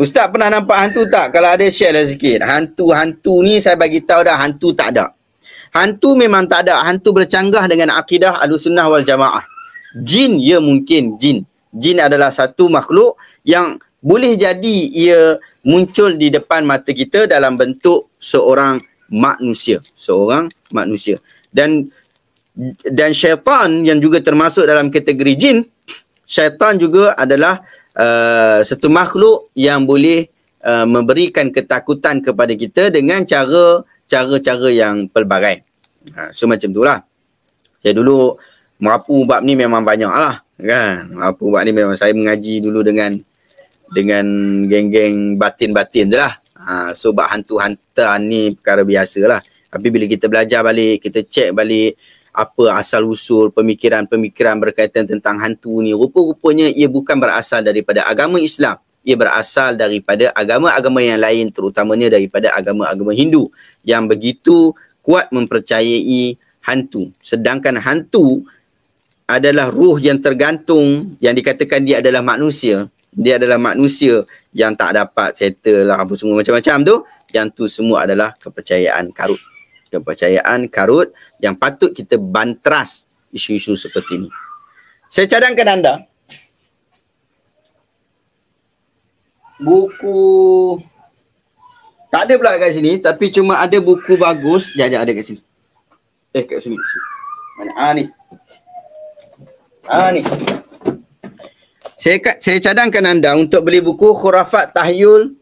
Ustaz pernah nampak hantu tak? Kalau ada share lah sikit. Hantu-hantu ni saya bagi tahu dah hantu tak ada. Hantu memang tak ada. Hantu bercanggah dengan akidah al-sunnah wal-jamaah. Jin, ya mungkin jin. Jin adalah satu makhluk yang boleh jadi ia muncul di depan mata kita dalam bentuk seorang manusia. Seorang manusia. Dan dan syaitan yang juga termasuk dalam kategori jin, syaitan juga adalah Uh, satu makhluk yang boleh uh, memberikan ketakutan kepada kita dengan cara cara-cara yang pelbagai. Ha, so macam itulah. Saya dulu merapu bab ni memang banyak lah. Kan? Merapu bab ni memang saya mengaji dulu dengan dengan geng-geng batin-batin tu lah. Ha, so bab hantu-hantar ni perkara biasa lah. Tapi bila kita belajar balik, kita check balik, apa asal usul pemikiran-pemikiran berkaitan tentang hantu ni rupa-rupanya ia bukan berasal daripada agama Islam ia berasal daripada agama-agama yang lain terutamanya daripada agama-agama Hindu yang begitu kuat mempercayai hantu sedangkan hantu adalah ruh yang tergantung yang dikatakan dia adalah manusia dia adalah manusia yang tak dapat settle lah apa semua macam-macam tu yang tu semua adalah kepercayaan karut kepercayaan karut yang patut kita bantras isu-isu seperti ini. Saya cadangkan anda buku tak ada pula kat sini tapi cuma ada buku bagus dia ada ada kat sini. Eh kat sini. Kat sini. Mana ah ni? Ah ni. Saya saya cadangkan anda untuk beli buku khurafat tahyul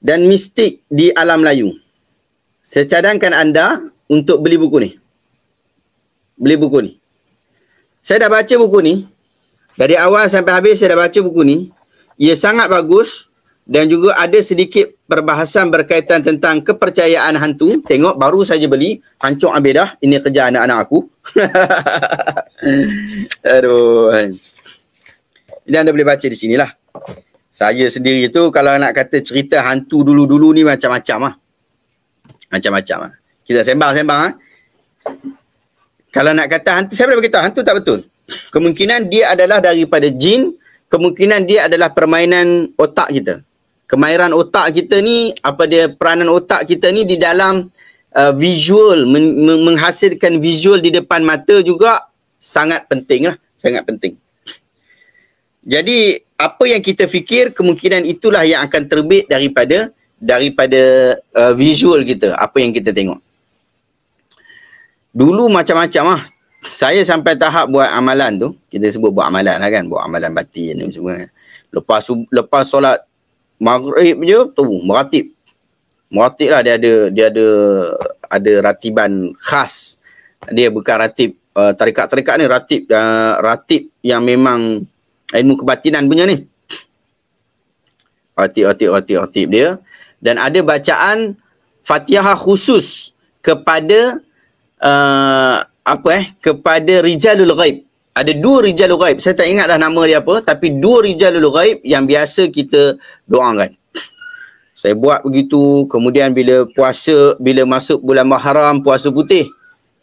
dan mistik di alam Layung saya cadangkan anda untuk beli buku ni. Beli buku ni. Saya dah baca buku ni. Dari awal sampai habis saya dah baca buku ni. Ia sangat bagus dan juga ada sedikit perbahasan berkaitan tentang kepercayaan hantu. Tengok baru saja beli. Hancur habis dah. Ini kerja anak-anak aku. Aduh. Ini anda boleh baca di sinilah. Saya sendiri tu kalau nak kata cerita hantu dulu-dulu ni macam-macam lah macam-macam lah. Kita sembang-sembang lah. Kalau nak kata hantu, saya dah beritahu hantu tak betul? Kemungkinan dia adalah daripada jin, kemungkinan dia adalah permainan otak kita. Kemahiran otak kita ni, apa dia peranan otak kita ni di dalam uh, visual, men- men- menghasilkan visual di depan mata juga sangat penting lah, sangat penting. Jadi apa yang kita fikir kemungkinan itulah yang akan terbit daripada daripada uh, visual kita apa yang kita tengok dulu macam-macam lah saya sampai tahap buat amalan tu kita sebut buat amalan lah kan buat amalan batin ni semua lepas lepas solat maghrib je tu meratib meratib lah dia ada dia ada ada ratiban khas dia bukan ratib uh, tarikat-tarikat ni ratib uh, ratib yang memang ilmu kebatinan punya ni ratib ratib ratib ratib dia dan ada bacaan Fatihah khusus kepada uh, apa eh kepada rijalul ghaib. Ada dua rijalul ghaib. Saya tak ingat dah nama dia apa tapi dua rijalul ghaib yang biasa kita doakan. Saya buat begitu kemudian bila puasa bila masuk bulan Muharram puasa putih.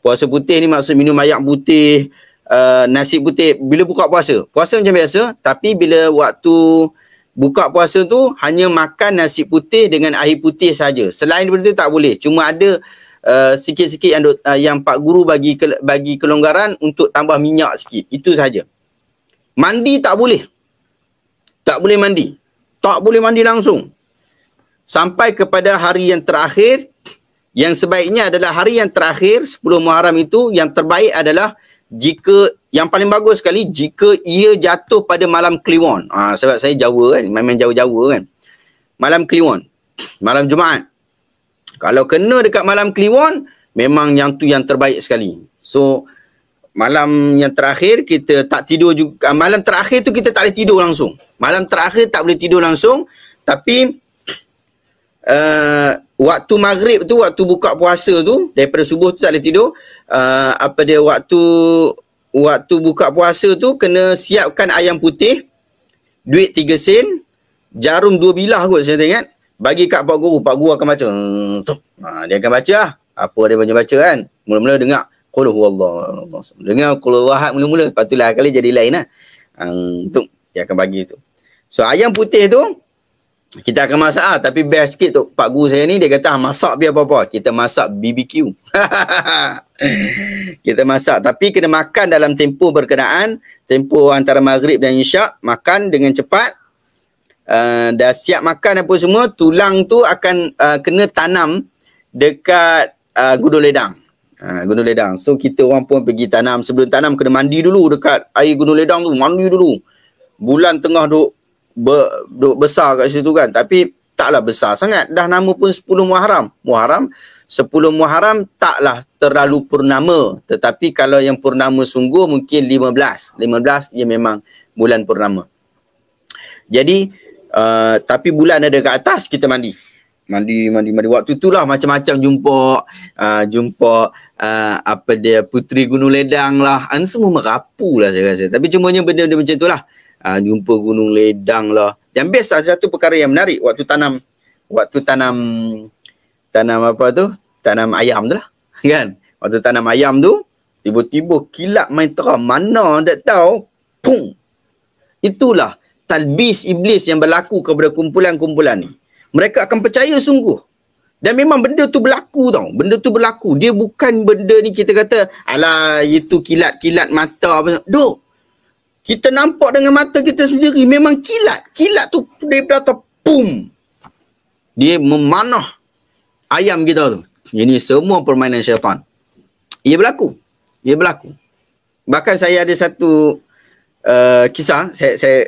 Puasa putih ni maksud minum air putih, uh, nasi putih bila buka puasa. Puasa macam biasa tapi bila waktu buka puasa tu hanya makan nasi putih dengan air putih saja. Selain daripada itu tak boleh. Cuma ada uh, sikit-sikit yang uh, yang pak guru bagi ke, bagi kelonggaran untuk tambah minyak sikit. Itu saja. Mandi tak boleh. Tak boleh mandi. Tak boleh mandi langsung. Sampai kepada hari yang terakhir yang sebaiknya adalah hari yang terakhir 10 Muharram itu yang terbaik adalah jika yang paling bagus sekali jika ia jatuh pada malam Kliwon. Ha, sebab saya Jawa kan, main Jawa-Jawa kan. Malam Kliwon, malam Jumaat. Kalau kena dekat malam Kliwon, memang yang tu yang terbaik sekali. So, malam yang terakhir kita tak tidur juga. Ah, malam terakhir tu kita tak boleh tidur langsung. Malam terakhir tak boleh tidur langsung. Tapi, uh, waktu maghrib tu waktu buka puasa tu daripada subuh tu tak boleh tidur uh, apa dia waktu waktu buka puasa tu kena siapkan ayam putih duit tiga sen jarum dua bilah kot saya ingat bagi kat pak guru pak guru akan baca hmm, ha, dia akan baca lah. apa dia banyak baca kan mula-mula dengar qul Allah. dengar qul Allah. mula-mula patulah kali jadi lain lah hmm, tu dia akan bagi tu so ayam putih tu kita akan masak lah. Tapi best sikit tu Pak Guru saya ni dia kata ah, masak biar apa-apa. Kita masak BBQ. kita masak. Tapi kena makan dalam tempoh berkenaan. Tempoh antara maghrib dan isyak. Makan dengan cepat. Uh, dah siap makan apa semua. Tulang tu akan uh, kena tanam dekat uh, gudul ledang. Ha, gunung ledang. So kita orang pun pergi tanam. Sebelum tanam kena mandi dulu dekat air gunung ledang tu. Mandi dulu. Bulan tengah duk ber, besar kat situ kan tapi taklah besar sangat dah nama pun 10 Muharram Muharram 10 Muharram taklah terlalu purnama tetapi kalau yang purnama sungguh mungkin 15 15 dia memang bulan purnama jadi uh, tapi bulan ada kat atas kita mandi mandi mandi mandi waktu itulah macam-macam jumpa uh, jumpa uh, apa dia putri gunung ledang lah semua merapu lah saya rasa tapi cumanya benda-benda macam tu lah uh, jumpa gunung ledang lah yang best lah, ada satu perkara yang menarik waktu tanam waktu tanam tanam apa tu tanam ayam tu lah kan waktu tanam ayam tu tiba-tiba kilat main terang mana tak tahu pum itulah talbis iblis yang berlaku kepada kumpulan-kumpulan ni mereka akan percaya sungguh dan memang benda tu berlaku tau. Benda tu berlaku. Dia bukan benda ni kita kata, alah itu kilat-kilat mata apa. Duh kita nampak dengan mata kita sendiri memang kilat kilat tu dia atas pum dia memanah ayam kita tu ini semua permainan syaitan ia berlaku ia berlaku bahkan saya ada satu uh, kisah saya saya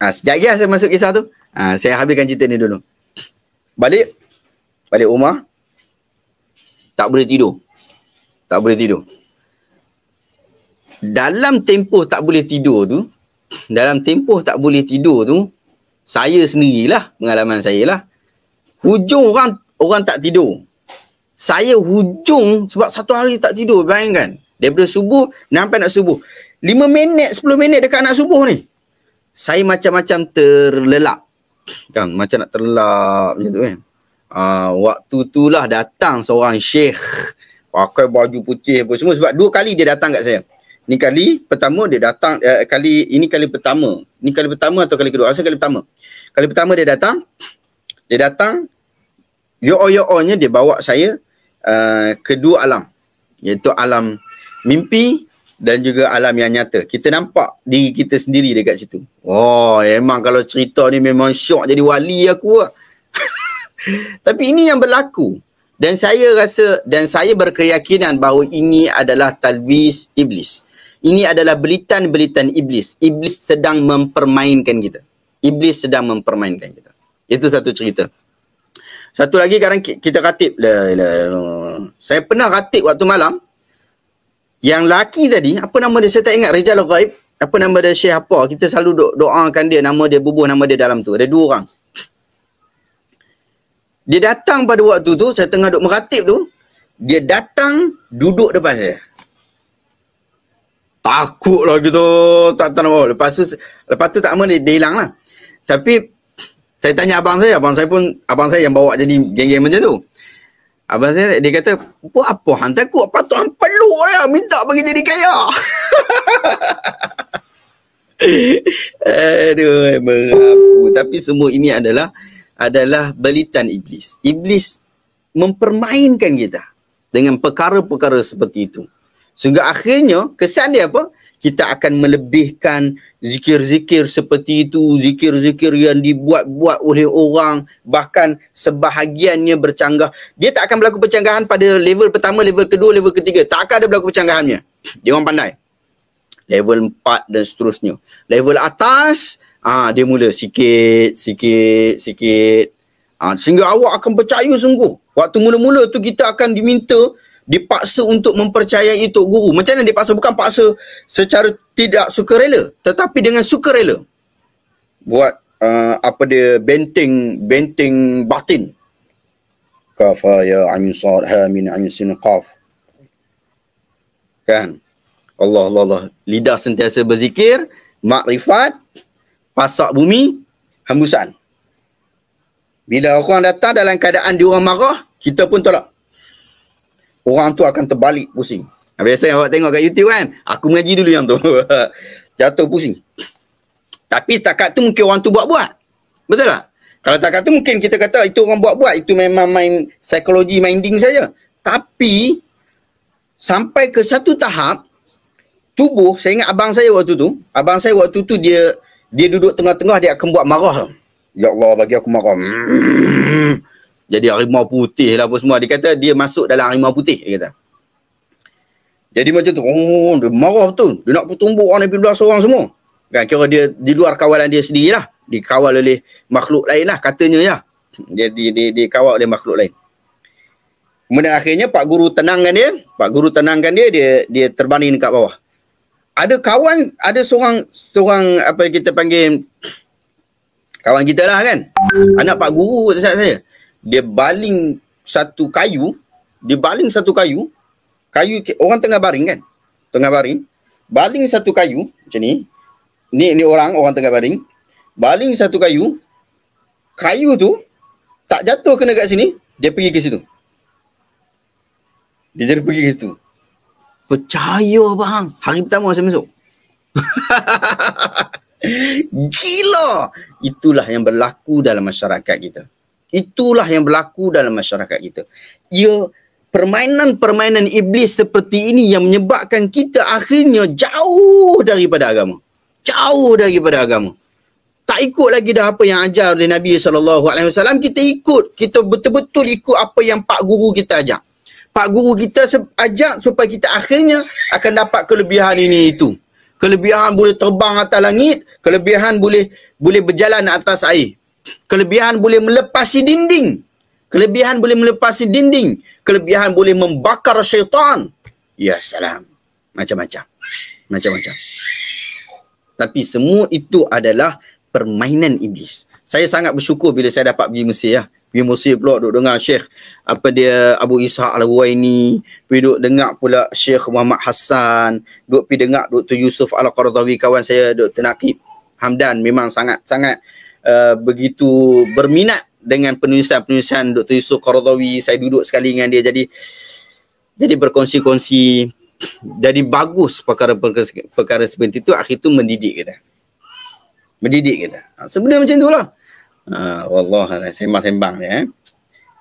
ha, sejak ya saya masuk kisah tu ha, saya habiskan cerita ni dulu balik balik rumah tak boleh tidur tak boleh tidur dalam tempoh tak boleh tidur tu dalam tempoh tak boleh tidur tu saya sendirilah pengalaman saya lah hujung orang orang tak tidur saya hujung sebab satu hari tak tidur bayangkan daripada subuh sampai nak subuh 5 minit 10 minit dekat nak subuh ni saya macam-macam terlelap kan macam nak terlelap macam tu kan uh, waktu tu lah datang seorang syekh pakai baju putih apa semua sebab dua kali dia datang kat saya Ni kali pertama dia datang uh, kali ini kali pertama. Ni kali pertama atau kali kedua? asal kali pertama. Kali pertama dia datang dia datang yo yo nya dia bawa saya uh, eh, kedua alam iaitu alam mimpi dan juga alam yang nyata. Kita nampak diri kita sendiri dekat situ. Oh, memang kalau cerita ni memang syok jadi wali aku lah. Tapi ini yang berlaku. Dan saya rasa dan saya berkeyakinan bahawa ini adalah talbis iblis. Ini adalah belitan-belitan iblis. Iblis sedang mempermainkan kita. Iblis sedang mempermainkan kita. Itu satu cerita. Satu lagi sekarang kita katip. Saya pernah katip waktu malam. Yang laki tadi, apa nama dia? Saya tak ingat. Rejal al Apa nama dia? Syekh apa? Kita selalu do- doakan dia. Nama dia bubuh, nama dia dalam tu. Ada dua orang. Dia datang pada waktu tu, saya tengah duduk meratip tu. Dia datang duduk depan saya takut lah gitu tak tahu apa lepas tu lepas tu tak mahu dia, dia hilang lah tapi saya tanya abang saya abang saya pun abang saya yang bawa jadi geng-geng macam tu abang saya dia kata apa? apa hang takut apa tu hang peluk dia minta bagi jadi kaya aduh merapu tapi semua ini adalah adalah belitan iblis iblis mempermainkan kita dengan perkara-perkara seperti itu Sehingga akhirnya kesan dia apa? Kita akan melebihkan zikir-zikir seperti itu, zikir-zikir yang dibuat-buat oleh orang bahkan sebahagiannya bercanggah. Dia tak akan berlaku percanggahan pada level pertama, level kedua, level ketiga. Tak akan ada berlaku percanggahannya. Dia orang pandai. Level empat dan seterusnya. Level atas, ah ha, dia mula sikit, sikit, sikit. Ha, sehingga awak akan percaya sungguh. Waktu mula-mula tu kita akan diminta dipaksa untuk mempercayai itu guru macam mana dipaksa bukan paksa secara tidak sukarela tetapi dengan sukarela buat uh, apa dia benteng benteng batin qaf ah, ya ansar ha min ansin qaf kan Allah Allah Allah lidah sentiasa berzikir makrifat pasak bumi hembusan bila orang datang dalam keadaan diorang marah kita pun tolak orang tu akan terbalik pusing. Biasanya awak tengok kat YouTube kan, aku mengaji dulu yang tu. Jatuh pusing. Tapi setakat tu mungkin orang tu buat-buat. Betul tak? Kalau setakat tu mungkin kita kata itu orang buat-buat, itu memang main psikologi minding saja. Tapi sampai ke satu tahap tubuh, saya ingat abang saya waktu tu, abang saya waktu tu dia dia duduk tengah-tengah dia akan buat marah. Ya Allah bagi aku marah. jadi harimau putih lah apa semua. Dia kata dia masuk dalam harimau putih, dia kata. Jadi macam tu, oh, dia marah betul. Dia nak pertumbuk, orang Nabi Abdullah seorang semua. Kan, kira dia di luar kawalan dia sendiri lah. Dikawal oleh makhluk lain lah, katanya ya. Lah. Jadi dia, dia, dikawal oleh makhluk lain. Kemudian akhirnya Pak Guru tenangkan dia. Pak Guru tenangkan dia, dia dia terbanding kat bawah. Ada kawan, ada seorang, seorang apa kita panggil, kawan kita lah kan. Anak Pak Guru, saya dia baling satu kayu, dia baling satu kayu, kayu orang tengah baring kan? Tengah baring, baling satu kayu macam ni. Ni ni orang orang tengah baring. Baling satu kayu. Kayu tu tak jatuh kena kat sini, dia pergi ke situ. Dia jadi pergi ke situ. Percaya bang, hari pertama saya masuk. Gila! Itulah yang berlaku dalam masyarakat kita. Itulah yang berlaku dalam masyarakat kita. Ia ya, permainan-permainan iblis seperti ini yang menyebabkan kita akhirnya jauh daripada agama. Jauh daripada agama. Tak ikut lagi dah apa yang ajar oleh Nabi SAW. Kita ikut. Kita betul-betul ikut apa yang pak guru kita ajar. Pak guru kita ajak supaya kita akhirnya akan dapat kelebihan ini itu. Kelebihan boleh terbang atas langit, kelebihan boleh boleh berjalan atas air. Kelebihan boleh melepasi dinding. Kelebihan boleh melepasi dinding. Kelebihan boleh membakar syaitan. Ya salam. Macam-macam. Macam-macam. Tapi semua itu adalah permainan iblis. Saya sangat bersyukur bila saya dapat pergi Mesir ya. Pergi Mesir pula duduk dengar Syekh apa dia Abu Ishaq Al-Huwaini, pergi duduk dengar pula Syekh Muhammad Hassan, duduk pergi dengar Dr. Yusuf Al-Qardawi kawan saya Dr. Naqib Hamdan memang sangat-sangat Uh, begitu berminat dengan penulisan-penulisan Dr. Yusuf Qaradawi saya duduk sekali dengan dia jadi jadi berkongsi-kongsi jadi bagus perkara-perkara seperti itu akhir itu mendidik kita mendidik kita ha, sebenarnya macam itulah ha, Allah saya sembang-sembang ya eh.